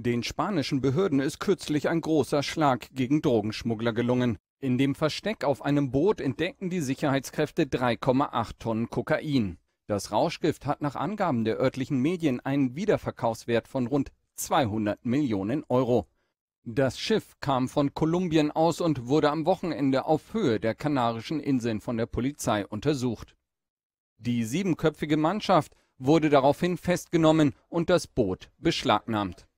Den spanischen Behörden ist kürzlich ein großer Schlag gegen Drogenschmuggler gelungen. In dem Versteck auf einem Boot entdeckten die Sicherheitskräfte 3,8 Tonnen Kokain. Das Rauschgift hat nach Angaben der örtlichen Medien einen Wiederverkaufswert von rund 200 Millionen Euro. Das Schiff kam von Kolumbien aus und wurde am Wochenende auf Höhe der Kanarischen Inseln von der Polizei untersucht. Die siebenköpfige Mannschaft wurde daraufhin festgenommen und das Boot beschlagnahmt.